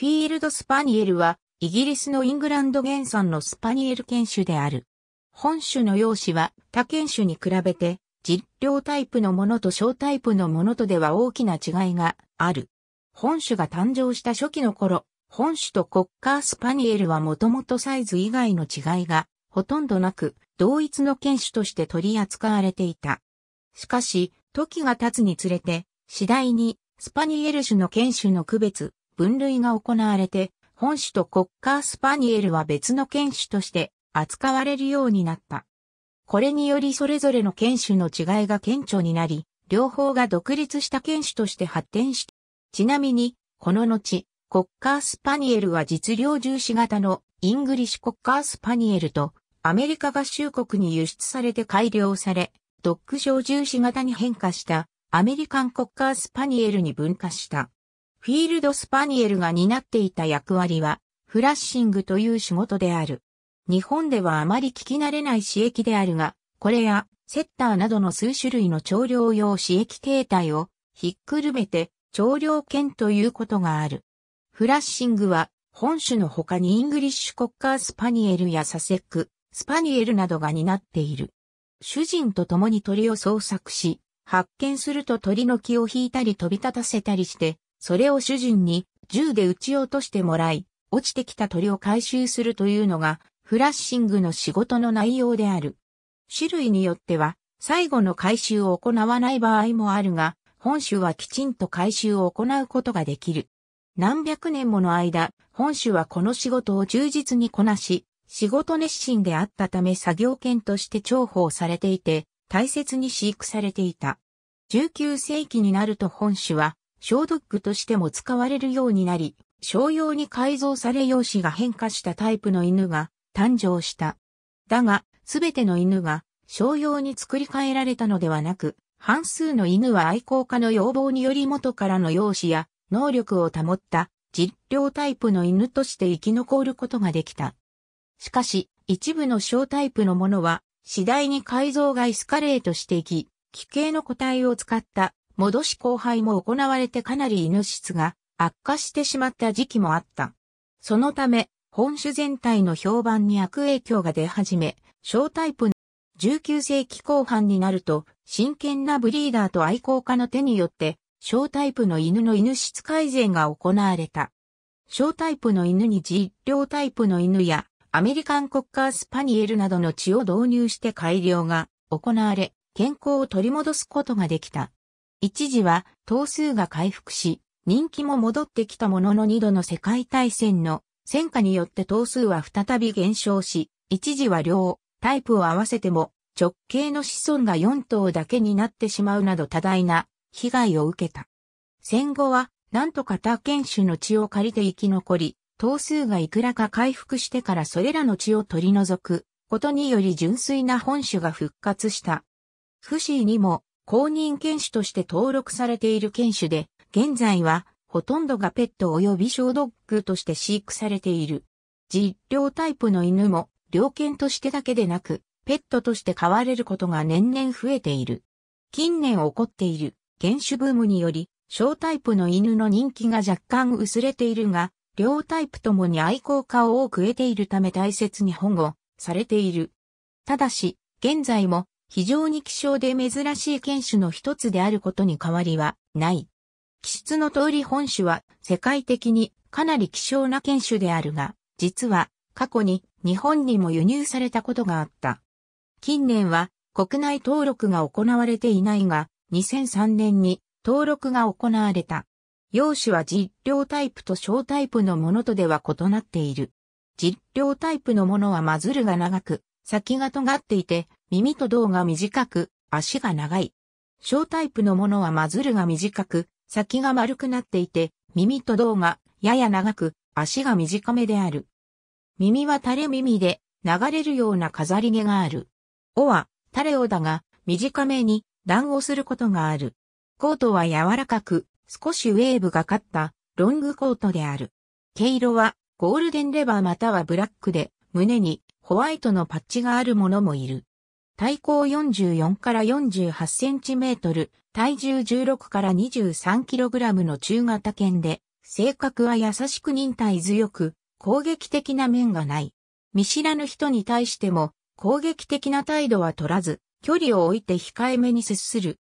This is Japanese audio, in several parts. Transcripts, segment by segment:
フィールドスパニエルは、イギリスのイングランド原産のスパニエル犬種である。本種の容姿は他犬種に比べて、実量タイプのものと小タイプのものとでは大きな違いがある。本種が誕生した初期の頃、本種とコッカースパニエルはもともとサイズ以外の違いがほとんどなく、同一の犬種として取り扱われていた。しかし、時が経つにつれて、次第にスパニエル種の犬種の区別、分類が行われて、本種とコッカースパニエルは別の犬種として扱われるようになった。これによりそれぞれの犬種の違いが顕著になり、両方が独立した犬種として発展した。ちなみに、この後、コッカースパニエルは実量重視型のイングリッシュコッカースパニエルとアメリカ合衆国に輸出されて改良され、ドッグ小重視型に変化したアメリカンコッカースパニエルに分化した。フィールドスパニエルが担っていた役割は、フラッシングという仕事である。日本ではあまり聞き慣れない刺激であるが、これや、セッターなどの数種類の調量用刺激形態を、ひっくるめて、調量犬ということがある。フラッシングは、本種の他にイングリッシュコッカースパニエルやサセック、スパニエルなどが担っている。主人と共に鳥を捜索し、発見すると鳥の気を引いたり飛び立たせたりして、それを主人に銃で撃ち落としてもらい、落ちてきた鳥を回収するというのが、フラッシングの仕事の内容である。種類によっては、最後の回収を行わない場合もあるが、本種はきちんと回収を行うことができる。何百年もの間、本種はこの仕事を忠実にこなし、仕事熱心であったため作業犬として重宝されていて、大切に飼育されていた。19世紀になると本種は小毒具としても使われるようになり、商用に改造され容姿が変化したタイプの犬が誕生した。だが、すべての犬が商用に作り変えられたのではなく、半数の犬は愛好家の要望により元からの容姿や能力を保った実量タイプの犬として生き残ることができた。しかし、一部の小タイプのものは次第に改造がエスカレートしていき、奇形の個体を使った戻し交配も行われてかなり犬質が悪化してしまった時期もあった。そのため、本種全体の評判に悪影響が出始め、小タイプの19世紀後半になると、真剣なブリーダーと愛好家の手によって、小タイプの犬の犬質改善が行われた。小タイプの犬に実量タイプの犬や、アメリカンコッカースパニエルなどの血を導入して改良が行われ、健康を取り戻すことができた。一時は頭数が回復し、人気も戻ってきたものの二度の世界大戦の戦火によって頭数は再び減少し、一時は両タイプを合わせても直系の子孫が4頭だけになってしまうなど多大な被害を受けた。戦後はなんとか他犬種の血を借りて生き残り、頭数がいくらか回復してからそれらの血を取り除くことにより純粋な本種が復活した。不思議にも公認犬種として登録されている犬種で、現在はほとんどがペット及び小ドッグとして飼育されている。実領タイプの犬も、猟犬としてだけでなく、ペットとして飼われることが年々増えている。近年起こっている犬種ブームにより、小タイプの犬の人気が若干薄れているが、両タイプともに愛好家を多く得ているため大切に保護されている。ただし、現在も非常に希少で珍しい犬種の一つであることに変わりはない。気質の通り本種は世界的にかなり希少な犬種であるが、実は過去に日本にも輸入されたことがあった。近年は国内登録が行われていないが、2003年に登録が行われた。用紙は実量タイプと小タイプのものとでは異なっている。実量タイプのものはマズルが長く、先が尖っていて、耳と胴が短く、足が長い。小タイプのものはマズルが短く、先が丸くなっていて、耳と胴がやや長く、足が短めである。耳は垂れ耳で、流れるような飾り毛がある。尾は垂れ尾だが、短めに乱をすることがある。コートは柔らかく、少しウェーブがかったロングコートである。毛色はゴールデンレバーまたはブラックで、胸にホワイトのパッチがあるものもいる。体高44から48センチメートル、体重16から23キログラムの中型犬で、性格は優しく忍耐強く、攻撃的な面がない。見知らぬ人に対しても、攻撃的な態度は取らず、距離を置いて控えめに接する。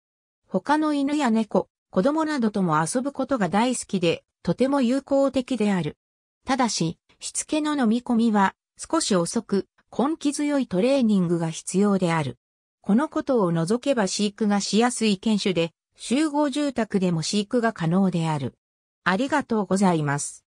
他の犬や猫、子供などとも遊ぶことが大好きで、とても友好的である。ただし、しつけの飲み込みは少し遅く、根気強いトレーニングが必要である。このことを除けば飼育がしやすい犬種で、集合住宅でも飼育が可能である。ありがとうございます。